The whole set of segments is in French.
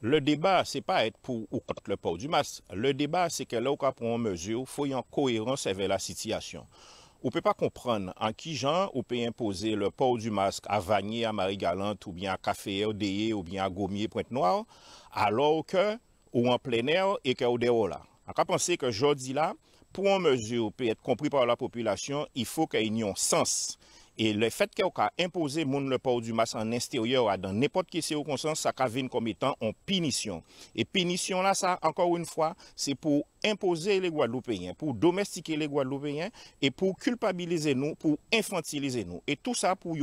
Le débat, c'est pas être pour ou contre le port du masque. Le débat, c'est que là où on mesure, il faut y en cohérence avec la situation. On peut pas comprendre en qui genre on peut imposer le port du masque à Vanier, à Marie-Galante, ou bien à Café, ou ou bien à Gomier Pointe-Noire, alors qu'on ou en plein air, et que au dehors là. On peut penser que aujourd'hui là, pour en mesure peut être compris par la population, il faut qu'il y ait un sens. Et le fait qu'on a imposé le port du masse en extérieur à n'importe n'importe qui au ça ça sa étant comme étant en punition Et ça là, ça, encore une fois, c'est pour imposer pour Guadeloupéens, pour domestiquer et pour culpabiliser nous, pour infantiliser nous. Et tout ça pour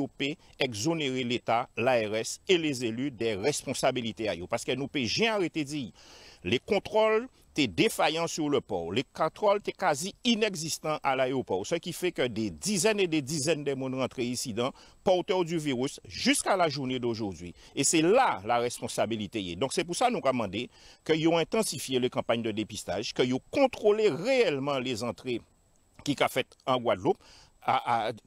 exonérer l'État, l'État, l'ARS et les élus des responsabilités parce nous nous pouvons jamais arrêter de dire, les contrôles sont défaillants sur le port. Les contrôles sont quasi inexistant à l'aéroport, ce qui fait que des dizaines et des dizaines de monde entrées ici porteurs du virus, jusqu'à la journée d'aujourd'hui. Et c'est là la responsabilité. Donc c'est pour ça que nous avons demandé qu'ils intensifiez intensifié les campagnes de dépistage, que vous contrôlé réellement les entrées qui sont fait en Guadeloupe,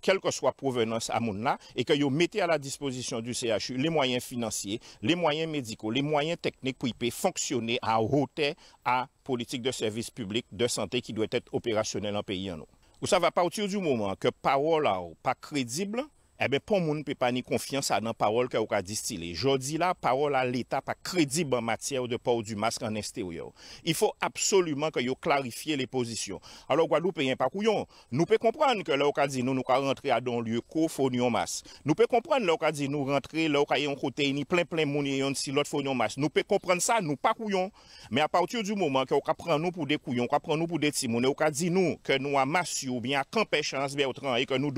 quelle que soit provenance à Mouna, et que vous mettez à la disposition du CHU les moyens financiers, les moyens médicaux, les moyens techniques pour y fonctionner à hauteur à politique de service public de santé qui doit être opérationnelle en pays en nous. Ou ça va partir du moment que parole pas crédible, Ebe, eh pou moun pe pa ni konfians anan parol ke ou ka distile. Jodi la, parol al eta pa kredib an matyè ou de pou ou du mask an ester yo. I fò absolouman ke yo klarifiye le pozisyon. Alo gwa lou pe yon pa kouyon, nou pe kompran ke lou ka di nou nou ka rentre a don lye ko fon yon mask. Nou pe kompran lou ka di nou rentre lou ka yon kote yon ni plen plen moun yon si lot fon yon mask. Nou pe kompran sa nou pa kouyon, me a pauti ou du mouman ke ou ka pran nou pou de kouyon, ou ka pran nou pou de timoun, ou ka di nou ke nou a mas yon, bi an kampè chans bertran, e ke nou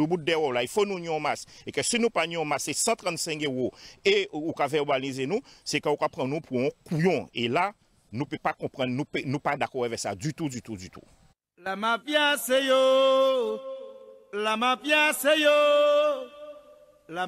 et que si nous payons masser 135 euros et ou qu'a verbalisé nous, c'est qu'on prend nous pour un couillon. Et là, nous ne pouvons pas comprendre, nous ne pas d'accord avec ça du tout, du tout, du tout. La mafia, c'est yo. La mafia, c'est yo. La